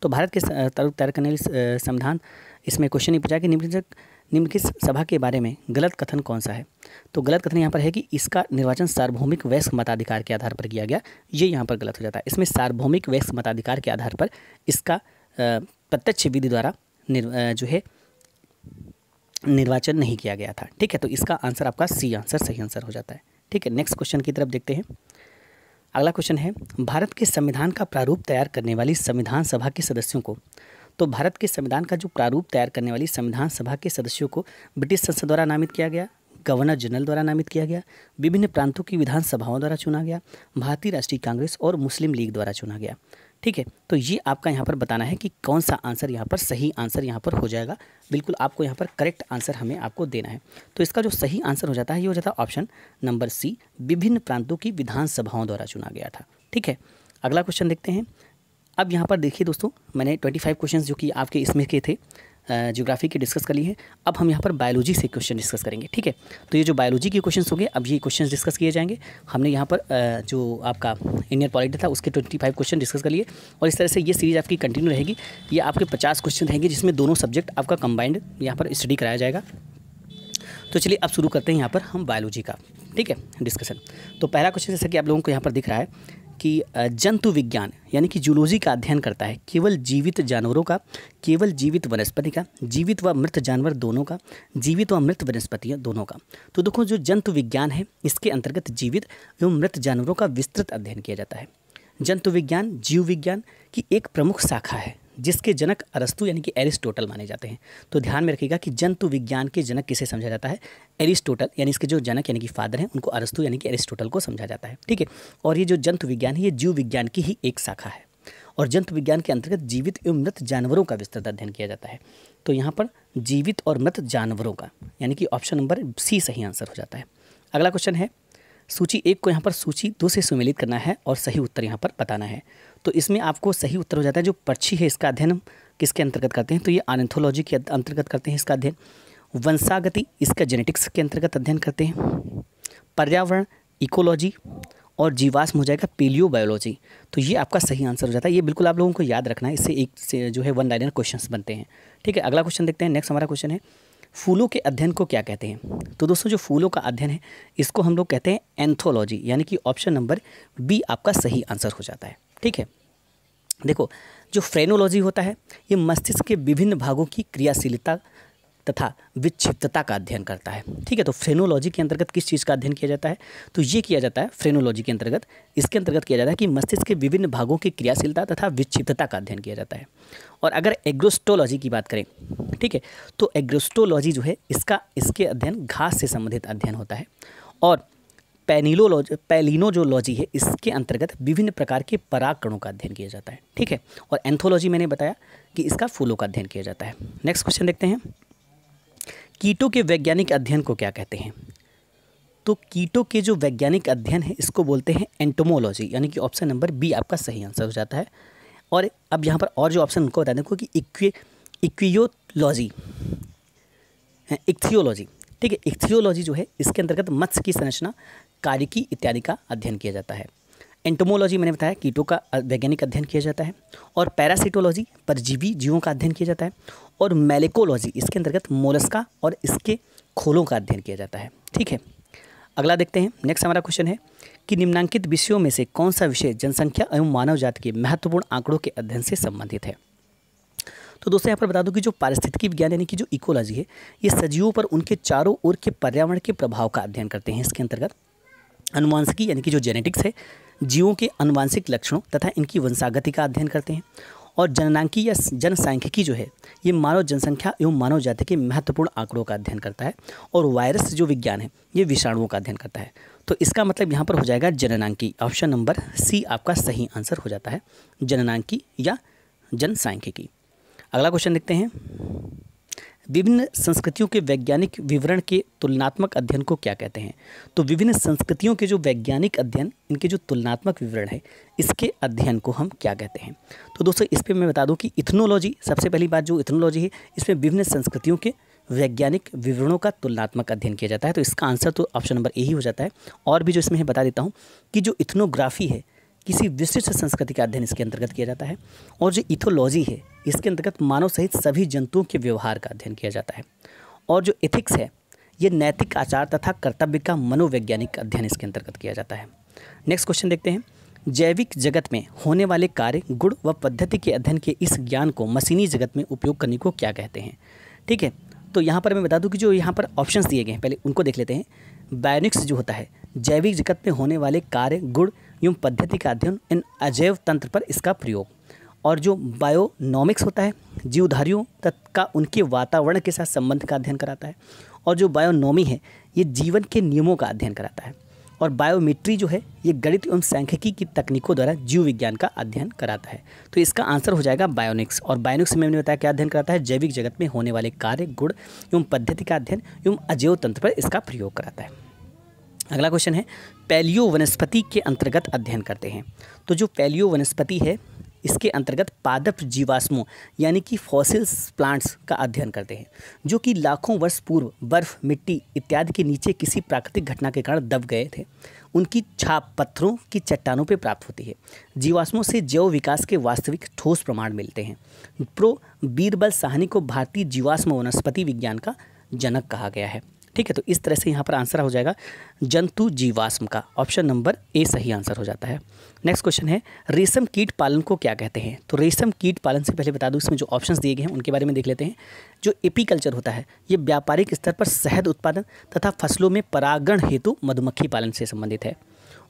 तो भारत के तर्क तैयार करने संविधान इसमें क्वेश्चन ही पूछा कि निम्नलिखित निम्नलिखित सभा के बारे में गलत कथन कौन सा है तो गलत कथन यहाँ पर है कि इसका निर्वाचन सार्वभौमिक वैश्य मताधिकार के आधार पर किया गया ये यहाँ पर गलत हो जाता है इसमें सार्वभौमिक वैश्य मताधिकार के आधार पर इसका प्रत्यक्ष विधि द्वारा जो है निर्वाचन नहीं किया गया था ठीक है तो इसका आंसर आपका सी आंसर सही आंसर हो जाता है ठीक है नेक्स्ट क्वेश्चन की तरफ देखते हैं अगला क्वेश्चन है भारत के संविधान का प्रारूप तैयार करने वाली संविधान सभा के सदस्यों को तो भारत के संविधान का जो प्रारूप तैयार करने वाली संविधान सभा के सदस्यों को ब्रिटिश संसद द्वारा नामित किया गया गवर्नर जनरल द्वारा नामित किया गया विभिन्न प्रांतों की विधानसभाओं द्वारा चुना गया भारतीय राष्ट्रीय कांग्रेस और मुस्लिम लीग द्वारा चुना गया ठीक है तो ये आपका यहाँ पर बताना है कि कौन सा आंसर यहाँ पर सही आंसर यहाँ पर हो जाएगा बिल्कुल आपको यहाँ पर करेक्ट आंसर हमें आपको देना है तो इसका जो सही आंसर हो जाता है ये हो जाता है ऑप्शन नंबर सी विभिन्न प्रांतों की विधानसभाओं द्वारा चुना गया था ठीक है अगला क्वेश्चन देखते हैं अब यहाँ पर देखिए दोस्तों मैंने 25 क्वेश्चन जो कि आपके इसमें के थे जोग्राफी के डिस्कस कर लिए हैं अब हम यहाँ पर बायोलॉजी से क्वेश्चन डिस्कस करेंगे ठीक है तो ये जो बायोलॉजी के क्वेश्चन होंगे अब ये क्वेश्चन डिस्कस किए जाएंगे हमने यहाँ पर जो आपका इंडियन पॉलिटी था उसके ट्वेंटी फाइव क्वेश्चन डिस्कस कर लिए और इस तरह से ये सीरीज़ आपकी कंटिन्यू रहेगी ये आपके पचास क्वेश्चन रहेंगे जिसमें दोनों सब्जेक्ट आपका कंबाइंड यहाँ पर स्टडी कराया जाएगा तो चलिए अब शुरू करते हैं यहाँ पर हम बायोलॉजी का ठीक है डिस्कशन तो पहला क्वेश्चन जैसा कि आप लोगों को यहाँ पर दिख रहा है कि जंतु विज्ञान यानी कि जूलॉजी का अध्ययन करता है केवल जीवित जानवरों का केवल जीवित वनस्पति का जीवित व मृत जानवर दोनों का जीवित व मृत वनस्पतियाँ दोनों का तो देखो जो जंतु विज्ञान है इसके अंतर्गत जीवित एवं मृत जानवरों का विस्तृत अध्ययन किया जाता है जंतु विज्ञान जीव विज्ञान की एक प्रमुख शाखा है जिसके जनक अरस्तु यानी कि एरिस्टोटल माने जाते हैं तो ध्यान में रखिएगा कि जंतु विज्ञान के जनक किसे समझा जाता है एरिस्टोटल यानी इसके जो जनक यानी कि फादर हैं उनको अरस्तु यानी कि एरिस्टोटल को समझा जाता है ठीक है और ये जो जंतु विज्ञान है ये जीव विज्ञान की ही एक शाखा है और जंतु विज्ञान के अंतर्गत जीवित एवं मृत जानवरों का विस्तृत अध्ययन किया जाता है तो यहाँ पर जीवित और मृत जानवरों का यानी कि ऑप्शन नंबर सी सही आंसर हो जाता है अगला क्वेश्चन है सूची एक को यहाँ पर सूची दो से सुमिलित करना है और सही उत्तर यहाँ पर बताना है तो इसमें आपको सही उत्तर हो जाता है जो पक्षी है इसका अध्ययन किसके अंतर्गत करते हैं तो ये आनेथोलॉजी के अंतर्गत करते हैं इसका अध्ययन वंशागति इसका जेनेटिक्स के अंतर्गत अध्ययन करते हैं पर्यावरण इकोलॉजी और जीवाश्म हो जाएगा पेलियो बायोलॉजी तो ये आपका सही आंसर हो जाता है ये बिल्कुल आप लोगों को याद रखना है इससे एक से जो है वन लाइनर क्वेश्चन बनते हैं ठीक है अगला क्वेश्चन देखते हैं नेक्स्ट हमारा क्वेश्चन है फूलों के अध्ययन को क्या कहते हैं तो दोस्तों जो फूलों का अध्ययन है इसको हम लोग कहते हैं एंथोलॉजी यानी कि ऑप्शन नंबर बी आपका सही आंसर हो जाता है ठीक है देखो जो फ्रेनोलॉजी होता है ये मस्तिष्क के विभिन्न भागों की क्रियाशीलता तथा विक्षिप्तता का अध्ययन करता है ठीक है तो फ्रेनोलॉजी के अंतर्गत किस चीज़ का अध्ययन किया जाता है तो ये किया जाता है फ्रेनोलॉजी के अंतर्गत इसके अंतर्गत किया जाता है कि मस्तिष्क के विभिन्न भागों की क्रियाशीलता तथा विक्षिप्तता का अध्ययन किया जाता है और अगर एग्रोस्टोलॉजी की बात करें ठीक है तो एग्रोस्टोलॉजी जो है इसका इसके अध्ययन घास से संबंधित अध्ययन होता है और पैनिलोलॉज पैलिनोजोलॉजी है इसके अंतर्गत विभिन्न प्रकार के परागकणों का अध्ययन किया जाता है ठीक है और एंथोलॉजी मैंने बताया कि इसका फूलों का अध्ययन किया जाता है नेक्स्ट क्वेश्चन देखते हैं कीटों के वैज्ञानिक अध्ययन को क्या कहते हैं तो कीटों के जो वैज्ञानिक अध्ययन है इसको बोलते हैं एंटोमोलॉजी यानी कि ऑप्शन नंबर बी आपका सही आंसर हो जाता है और अब यहाँ पर और जो ऑप्शन उनको बता देखो कि इक्वियोलॉजी इक्थियोलॉजी हाँ, ठीक है इक्थियोलॉजी जो है इसके अंतर्गत मत्स्य की संरचना कारिकी इत्यादि का अध्ययन किया जाता है एंटोमोलॉजी मैंने बताया कीटों का वैज्ञानिक अध्ययन किया जाता है और पैरासिटोलॉजी परजीवी जीवों का अध्ययन किया जाता है और मेलेकोलॉजी इसके अंतर्गत मोलस्का और इसके खोलों का अध्ययन किया जाता है ठीक है अगला देखते हैं नेक्स्ट हमारा क्वेश्चन है कि निम्नांकित विषयों में से कौन सा विषय जनसंख्या एवं मानव जाति के महत्वपूर्ण आंकड़ों के अध्ययन से संबंधित है तो दोस्तों यहाँ पर बता दूं कि जो पारिस्थितिकी विज्ञान यानी कि जो इकोलॉजी है ये सजीवों पर उनके चारों ओर के पर्यावरण के प्रभाव का अध्ययन करते हैं इसके अंतर्गत अनुवांशिकी यानी कि जो जेनेटिक्स है जीवों के अनुवांशिक लक्षणों तथा इनकी वंशागति का अध्ययन करते हैं और जननांकी या जनसांख्यिकी जो है ये मानव जनसंख्या एवं मानव जाति के महत्वपूर्ण आंकड़ों का अध्ययन करता है और वायरस जो विज्ञान है ये विषाणुओं का अध्ययन करता है तो इसका मतलब यहाँ पर हो जाएगा जननांकी ऑप्शन नंबर सी आपका सही आंसर हो जाता है जननांकी या जनसांख्यिकी अगला क्वेश्चन देखते हैं विभिन्न संस्कृतियों के वैज्ञानिक विवरण के तुलनात्मक अध्ययन को क्या कहते हैं तो विभिन्न संस्कृतियों के जो वैज्ञानिक अध्ययन इनके जो तुलनात्मक विवरण है इसके अध्ययन को हम क्या कहते हैं तो दोस्तों इस पर मैं बता दूं कि इथनोलॉजी सबसे पहली बात जो इथनोलॉजी है इसमें विभिन्न संस्कृतियों के वैज्ञानिक विवरणों का तुलनात्मक अध्ययन किया जाता है तो इसका आंसर तो ऑप्शन नंबर ए ही हो जाता है और भी जो इसमें बता देता हूँ कि जो इथनोग्राफी है किसी विशिष्ट संस्कृति का अध्ययन इसके अंतर्गत किया जाता है और जो इथोलॉजी है इसके अंतर्गत मानव सहित सभी जंतुओं के व्यवहार का अध्ययन किया जाता है और जो इथिक्स है ये नैतिक आचार तथा कर्तव्य का मनोवैज्ञानिक अध्ययन इसके अंतर्गत किया जाता है नेक्स्ट क्वेश्चन देखते हैं जैविक जगत में होने वाले कार्य गुण व पद्धति के अध्ययन के इस ज्ञान को मशीनी जगत में उपयोग करने को क्या कहते हैं ठीक है तो यहाँ पर मैं बता दूँ कि जो यहाँ पर ऑप्शंस दिए गए हैं पहले उनको देख लेते हैं बायोनिक्स जो होता है जैविक जगत में होने वाले कार्य गुण एवं पद्धति का अध्ययन इन अजैव तंत्र पर इसका प्रयोग और जो बायोनॉमिक्स होता है जीवधारियों तत्व का उनके वातावरण के साथ संबंध का अध्ययन कराता है और जो बायोनॉमी है ये जीवन के नियमों का अध्ययन कराता है और बायोमेट्री जो है ये गणित एवं सांख्यिकी की तकनीकों द्वारा जीव विज्ञान का अध्ययन कराता है तो इसका आंसर हो जाएगा बायोनिक्स और बायोनिक्स में हमने बताया क्या अध्ययन कराता है जैविक जगत में होने वाले कार्य गुण एवं पद्धति का अध्ययन एवं अजैव तंत्र पर इसका प्रयोग कराता है अगला क्वेश्चन है पैलियो वनस्पति के अंतर्गत अध्ययन करते हैं तो जो पैलियो वनस्पति है इसके अंतर्गत पादप जीवाश्मों यानी कि फॉसिल्स प्लांट्स का अध्ययन करते हैं जो कि लाखों वर्ष पूर्व बर्फ मिट्टी इत्यादि के नीचे किसी प्राकृतिक घटना के कारण दब गए थे उनकी छाप पत्थरों की चट्टानों पर प्राप्त होती है जीवाश्मों से जैव विकास के वास्तविक ठोस प्रमाण मिलते हैं प्रो बीरबल साहनी को भारतीय जीवाश्म वनस्पति विज्ञान का जनक कहा गया है ठीक है तो इस तरह से यहाँ पर आंसर हो जाएगा जंतु जीवाश्म का ऑप्शन नंबर ए सही आंसर हो जाता है नेक्स्ट क्वेश्चन है रेशम कीट पालन को क्या कहते हैं तो रेशम कीट पालन से पहले बता दूँ इसमें जो ऑप्शंस दिए गए हैं उनके बारे में देख लेते हैं जो एपीकल्चर होता है ये व्यापारिक स्तर पर शहद उत्पादन तथा फसलों में परागण हेतु मधुमक्खी पालन से संबंधित है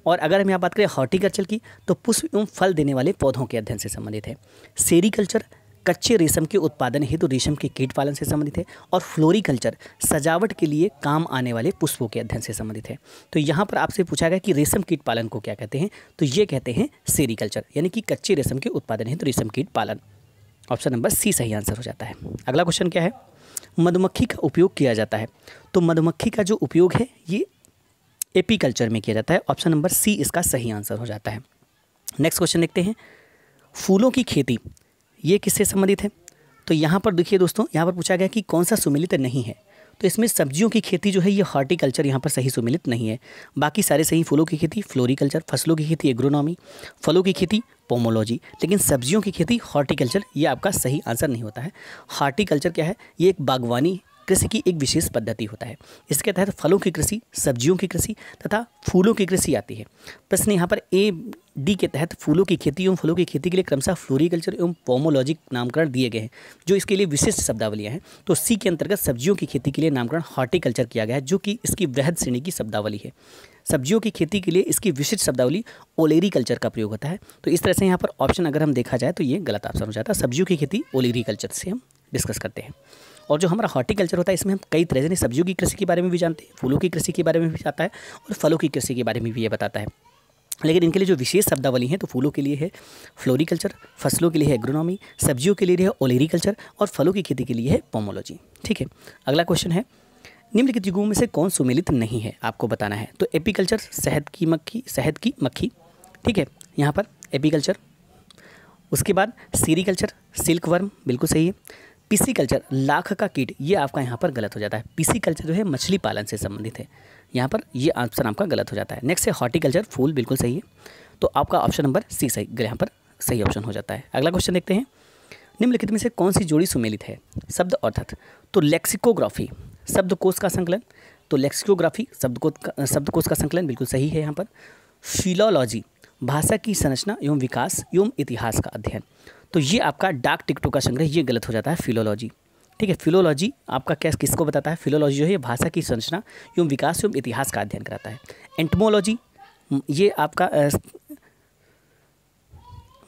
और अगर हम यहाँ बात करें हॉर्टिकल्चर की तो पुष्प एवं फल देने वाले पौधों के अध्ययन से संबंधित है सेरीकल्चर कच्चे रेशम के उत्पादन हेतु तो रेशम के कीट पालन से संबंधित है और फ्लोरिकल्चर सजावट के लिए काम आने वाले पुष्पों के अध्ययन से संबंधित है तो यहाँ पर आपसे पूछा गया कि रेशम कीट पालन को क्या कहते हैं तो ये कहते हैं सेरिकल्चर यानी कि कच्चे रेशम के उत्पादन हेतु तो रेशम कीट पालन ऑप्शन नंबर सी सही आंसर हो जाता है अगला क्वेश्चन क्या है मधुमक्खी का उपयोग किया जाता है तो मधुमक्खी का जो उपयोग है ये एपीकल्चर में किया जाता है ऑप्शन नंबर सी इसका सही आंसर हो जाता है नेक्स्ट क्वेश्चन देखते हैं फूलों की खेती ये किससे संबंधित है तो यहाँ पर देखिए दोस्तों यहाँ पर पूछा गया कि कौन सा सुमिलित नहीं है तो इसमें सब्जियों की खेती जो है ये हार्टिकल्चर यहाँ पर सही सुमिलित नहीं है बाकी सारे सही फूलों की खेती फ्लोरिकल्चर फसलों की खेती एग्रोनॉमी फलों की खेती पोमोलॉजी लेकिन सब्जियों की खेती हॉर्टिकल्चर ये आपका सही आंसर नहीं होता है हॉर्टिकल्चर क्या है ये एक बागवानी कृषि की एक विशेष पद्धति होता है इसके तहत फलों की कृषि सब्जियों की कृषि तथा फूलों की कृषि आती है प्रश्न यहाँ पर ए डी के तहत फूलों की खेती एवं फलों की खेती के लिए क्रमशः फ्लोरिकल्चर एवं पोमोलॉजिक नामकरण दिए गए हैं जो इसके लिए विशिष्ट शब्दावलियाँ हैं तो सी के अंतर्गत सब्जियों की खेती के लिए नामकरण हॉर्टिकल्चर किया गया है जो कि इसकी वृहद श्रेणी की शब्दावली है सब्जियों की खेती के लिए इसकी विशिष्ट शब्दावली ओलेरी कल्चर का प्रयोग होता है तो इस तरह से यहाँ पर ऑप्शन अगर हम देखा जाए तो ये गलत ऑप्शन हो जाता है सब्जियों की खेती ओलेरी कल्चर से हम डिस्कस करते हैं और जो हमारा हॉर्टिकल्चर होता है इसमें हम कई तरह से सब्जियों की कृषि के बारे में भी जानते हैं फूलों की कृषि के बारे में भी जाता है और फलों की कृषि के बारे में भी ये बताता है लेकिन इनके लिए जो विशेष शब्दावली हैं तो फूलों के लिए है फ्लोरिकल्चर फसलों के लिए है एग्रोनॉमी सब्जियों के लिए है ओलेरिकल्चर और फलों की खेती के लिए है पोमोलॉजी ठीक है अगला क्वेश्चन है निम्नलिखित युगों में से कौन सुमिलित नहीं है आपको बताना है तो एपीकल्चर शहद की मक्खी शहद की मक्खी ठीक है यहाँ पर एपीकल्चर उसके बाद सीरीकल्चर सिल्क वर्म बिल्कुल सही है पीसी कल्चर लाख का कीट ये आपका यहाँ पर गलत हो जाता है पीसी कल्चर जो है मछली पालन से संबंधित है यहाँ पर ये ऑप्शन आपका गलत हो जाता है नेक्स्ट है हॉर्टिकल्चर फूल बिल्कुल सही है तो आपका ऑप्शन नंबर सी सही यहाँ पर सही ऑप्शन हो जाता है अगला क्वेश्चन देखते हैं निम्नलिखित में से कौन सी जोड़ी सुमेलित है शब्द अर्थात तो लेक्सिकोग्राफी शब्दकोश का संकलन तो लेक्सिकोग्राफी शब्दकोश का शब्दकोश का संकलन बिल्कुल सही है यहाँ पर फिलोलॉजी भाषा की संरचना एवं विकास एवं इतिहास का अध्ययन तो ये आपका डाक टिकटों का संग्रह ये गलत हो जाता है फिलोलॉजी ठीक है फिलोलॉजी आपका क्या किसको बताता है फिलोलॉजी जो है भाषा की संरचना एवं विकास एवं इतिहास का अध्ययन कराता है एंटमोलॉजी ये आपका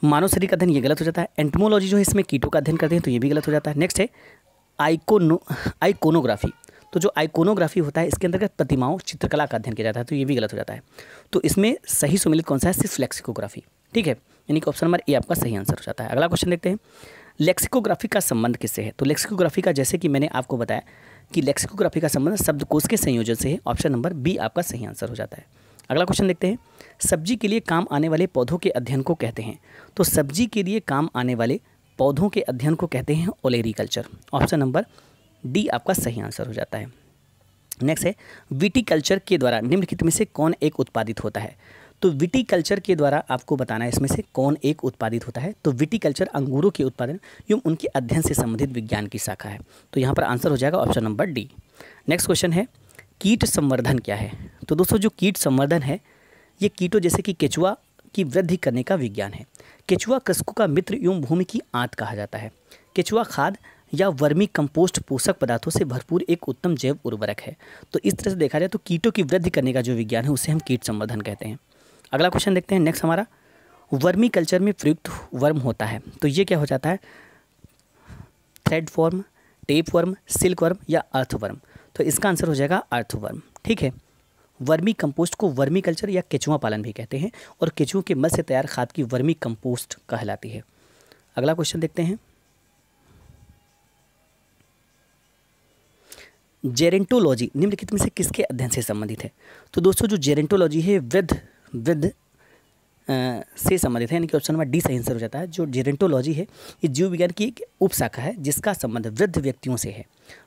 मानव शरीर का अध्ययन ये गलत हो जाता है एंटमोलॉजी जो है इसमें कीटों का अध्ययन करते हैं तो ये भी गलत हो जाता है नेक्स्ट है आइकोनो आइकोनोग्राफी तो जो आइकोनोग्राफी होता है इसके अंतर्गत प्रतिमाओं चित्रकला का अध्ययन किया जाता है तो ये भी गलत हो जाता है तो इसमें सही सुमिलित कौन सा है सिर्फ लेक्सिकोग्राफी ठीक है यानी कि ऑप्शन नंबर ए आपका सही आंसर हो जाता है अगला क्वेश्चन देखते हैं लेक्सिकोग्राफी का संबंध किससे है तो लेक्सिकोग्राफी का जैसे कि मैंने आपको बताया कि लेक्सिकोग्राफी का संबंध शब्दकोश के संयोजन से है ऑप्शन नंबर बी आपका सही आंसर हो जाता है अगला क्वेश्चन देखते हैं सब्जी के लिए काम आने वाले पौधों के अध्ययन को कहते हैं तो सब्जी के लिए काम आने वाले पौधों के अध्ययन को कहते हैं ओलेरिकल्चर ऑप्शन नंबर डी आपका सही आंसर हो जाता है नेक्स्ट है विटिकल्चर के द्वारा निम्नलिखित में से कौन एक उत्पादित होता है तो विटिकल्चर के द्वारा आपको बताना है इसमें से कौन एक उत्पादित होता है तो विटिकल्चर अंगूरों के उत्पादन एवं उनके अध्ययन से संबंधित विज्ञान की शाखा है तो यहाँ पर आंसर हो जाएगा option number D next question है कीट संवर्धन क्या है तो दोस्तों जो कीट संवर्धन है ये कीटों जैसे कि केचुआ की वृद्धि करने का विज्ञान है केचुआ कस्कू का मित्र एवं भूमि की आंत कहा जाता है केचुआ खाद या वर्मी कंपोस्ट पोषक पदार्थों से भरपूर एक उत्तम जैव उर्वरक है तो इस तरह से देखा जाए तो कीटों की वृद्धि करने का जो विज्ञान है उसे हम कीट संवर्धन कहते हैं अगला क्वेश्चन देखते हैं नेक्स्ट हमारा वर्मी कल्चर में प्रयुक्त वर्म होता है तो ये क्या हो जाता है thread form tapeworm silkworm या अर्थवर्म तो इसका आंसर हो जाएगा अर्थवर्म ठीक है वर्मी कंपोस्ट को वर्मी कल्चर या केचुआ पालन भी कहते हैं और केचुओं के मल से तैयार खाद की वर्मी कंपोस्ट कहलाती है अगला क्वेश्चन देखते हैं जेरेंटोलॉजी निम्नलिखित में से किसके अध्ययन से संबंधित है तो दोस्तों जो जेरेंटोलॉजी है विद विद से संबंधित है यानी कि ऑप्शन नंबर डी सही आंसर हो जाता है जो जेरेंटोलॉजी है ये जीव विज्ञान की एक उपशाखा है जिसका संबंध वृद्ध व्यक्तियों से है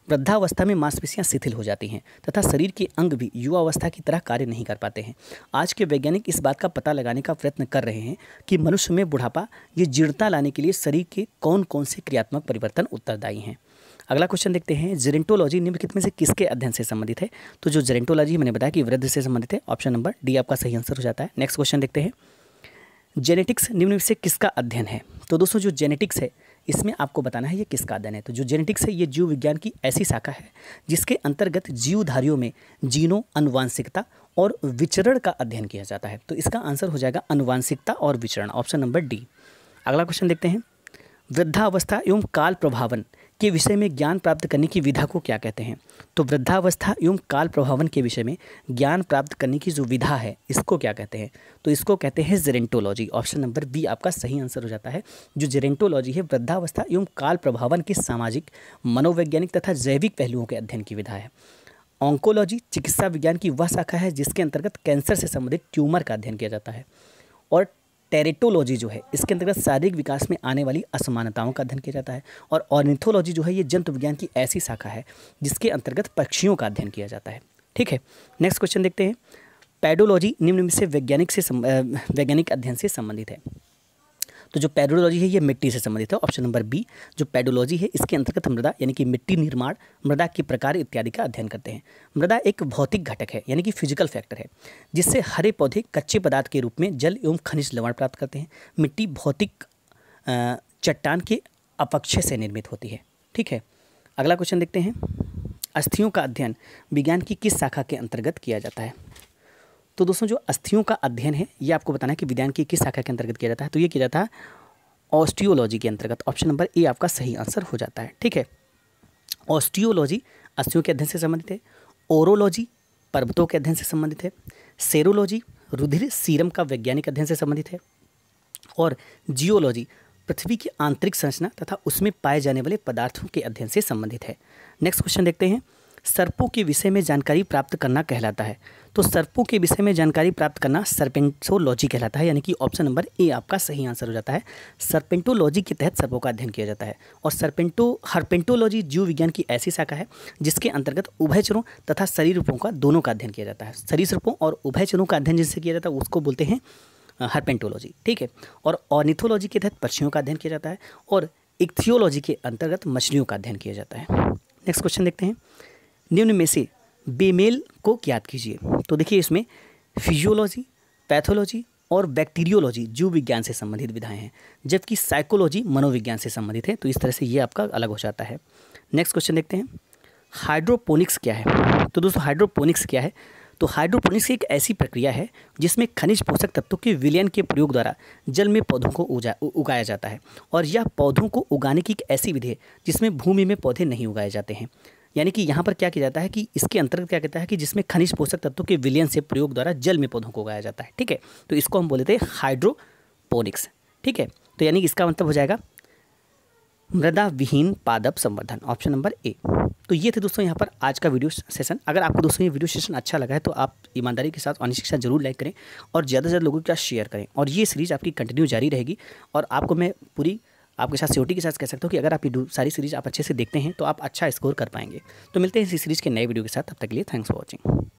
वृद्धावस्था में मांसपेशियां शिथिल हो जाती हैं तथा शरीर के अंग भी युवावस्था की तरह कार्य नहीं कर पाते हैं आज के वैज्ञानिक इस बात का पता लगाने का प्रयत्न कर रहे हैं कि मनुष्य में बुढ़ापा ये जीर्णता लाने के लिए शरीर के कौन कौन से क्रियात्मक परिवर्तन उत्तरदायी हैं अगला क्वेश्चन देखते हैं जेरेंटोलॉजी निम्नलिखित में से किसके अध्ययन से संबंधित है तो जो जेरेंटोलॉजी मैंने बताया कि वृद्ध से संबंधित है ऑप्शन नंबर डी आपका सही आंसर हो जाता है नेक्स्ट क्वेश्चन देखते हैं जेनेटिक्स निम्न से किसका अध्ययन है तो दोस्तों जो जेनेटिक्स है इसमें आपको बताना है ये किसका अध्ययन है तो जो जेनेटिक्स है ये जीव विज्ञान की ऐसी शाखा है जिसके अंतर्गत जीवधारियों में जीनों अनुवांशिकता और विचरण का अध्ययन किया जाता है तो इसका आंसर हो जाएगा अनुवांशिकता और विचरण ऑप्शन नंबर डी अगला क्वेश्चन देखते हैं वृद्धावस्था एवं काल प्रभावन के विषय में ज्ञान प्राप्त करने की विधा को क्या कहते हैं तो वृद्धावस्था एवं काल प्रभावन के विषय में ज्ञान प्राप्त करने की जो विधा है इसको क्या कहते हैं तो इसको कहते हैं जेरेंटोलॉजी ऑप्शन नंबर बी आपका सही आंसर हो जाता है जो जेरेंटोलॉजी है वृद्धावस्था एवं काल प्रभावन के सामाजिक मनोवैज्ञानिक तथा जैविक पहलुओं के अध्ययन की विधा है ऑंकोलॉजी चिकित्सा विज्ञान की वह शाखा है जिसके अंतर्गत कैंसर से संबंधित ट्यूमर का अध्ययन किया जाता है और टेरिटोलॉजी जो है इसके अंतर्गत शारीरिक विकास में आने वाली असमानताओं का अध्ययन किया जाता है और ऑर्निथोलॉजी जो है ये जंतु विज्ञान की ऐसी शाखा है जिसके अंतर्गत पक्षियों का अध्ययन किया जाता है ठीक है नेक्स्ट क्वेश्चन देखते हैं पैडोलॉजी निम्न से वैज्ञानिक से वैज्ञानिक अध्ययन से संबंधित है तो जो पेडोलॉजी है ये मिट्टी से संबंधित है ऑप्शन नंबर बी जो पेडोलॉजी है इसके अंतर्गत मृदा यानी कि मिट्टी निर्माण मृदा के प्रकार इत्यादि का अध्ययन करते हैं मृदा एक भौतिक घटक है यानी कि फिजिकल फैक्टर है जिससे हरे पौधे कच्चे पदार्थ के रूप में जल एवं खनिज लवण प्राप्त करते हैं मिट्टी भौतिक चट्टान के अपक्षय से निर्मित होती है ठीक है अगला क्वेश्चन देखते हैं अस्थियों का अध्ययन विज्ञान की किस शाखा के अंतर्गत किया जाता है तो दोस्तों जो अस्थियों का अध्ययन है ये आपको बताना है कि विज्ञान की किस शाखा के अंतर्गत किया जाता है तो ये किया जाता है ऑस्टियोलॉजी के अंतर्गत ऑप्शन नंबर ए आपका सही आंसर हो जाता है ठीक है ऑस्टियोलॉजी अस्थियों के अध्ययन से संबंधित है ओरोलॉजी पर्वतों के अध्ययन से संबंधित है सेरोलॉजी रुधिर सीरम का वैज्ञानिक अध्ययन से संबंधित है और जियोलॉजी पृथ्वी की आंतरिक संरचना तथा उसमें पाए जाने वाले पदार्थों के अध्ययन से संबंधित है नेक्स्ट क्वेश्चन देखते हैं सर्पों के विषय में जानकारी प्राप्त करना कहलाता है तो सर्पों के विषय में जानकारी प्राप्त करना सर्पेंटोलॉजी कहलाता है यानी कि ऑप्शन नंबर ए आपका सही आंसर हो जाता है सर्पेंटोलॉजी के तहत सर्पों का अध्ययन किया जाता है और सर्पेंटो हर्पेंटोलॉजी जीव विज्ञान की ऐसी शाखा है जिसके अंतर्गत उभयचरों तथा रूपों का दोनों का अध्ययन किया जाता है सरीसृपों और उभयचरों का अध्ययन जिससे किया जाता है उसको बोलते हैं हर्पेंटोलॉजी ठीक है और ऑर्निथोलॉजी के तहत पक्षियों का अध्ययन किया जाता है और इक्थियोलॉजी के अंतर्गत मछलियों का अध्ययन किया जाता है नेक्स्ट क्वेश्चन देखते हैं निम्न में से बेमेल को याद कीजिए तो देखिए इसमें फिजियोलॉजी पैथोलॉजी और बैक्टीरियोलॉजी जीव विज्ञान से संबंधित विधाएं हैं जबकि साइकोलॉजी मनोविज्ञान से संबंधित है तो इस तरह से ये आपका अलग हो जाता है नेक्स्ट क्वेश्चन देखते हैं हाइड्रोपोनिक्स क्या है तो दोस्तों हाइड्रोपोनिक्स क्या है तो हाइड्रोपोनिक्स एक ऐसी प्रक्रिया है जिसमें खनिज पोषक तत्वों के विलयन के प्रयोग द्वारा जल में पौधों को उजा उगाया जाता है और यह पौधों को उगाने की एक ऐसी विधि है जिसमें भूमि में पौधे नहीं उगाए जाते हैं यानी कि यहाँ पर क्या किया जाता है कि इसके अंतर्गत क्या कहता है कि जिसमें खनिज पोषक तत्वों के विलयन से प्रयोग द्वारा जल में पौधों को उगाया जाता है ठीक है तो इसको हम बोलते हैं हाइड्रोपोनिक्स ठीक है तो यानी इसका मतलब हो जाएगा मृदा विहीन पादप संवर्धन ऑप्शन नंबर ए तो ये थे दोस्तों यहाँ पर आज का वीडियो सेशन अगर आपको दोस्तों ये वीडियो सेशन अच्छा लगा है तो आप ईमानदारी के साथ अन्य शिक्षा जरूर लाइक करें और ज़्यादा से ज़्यादा लोगों के साथ शेयर करें और ये सीरीज़ आपकी कंटिन्यू जारी रहेगी और आपको मैं पूरी आपके साथ सियोटी के साथ कह सकता हूँ कि अगर आप ये सारी सीरीज़ आप अच्छे से देखते हैं तो आप अच्छा स्कोर कर पाएंगे तो मिलते हैं इसी सीरीज़ के नए वीडियो के साथ तब तक के लिए थैंक्स फॉर वॉचिंग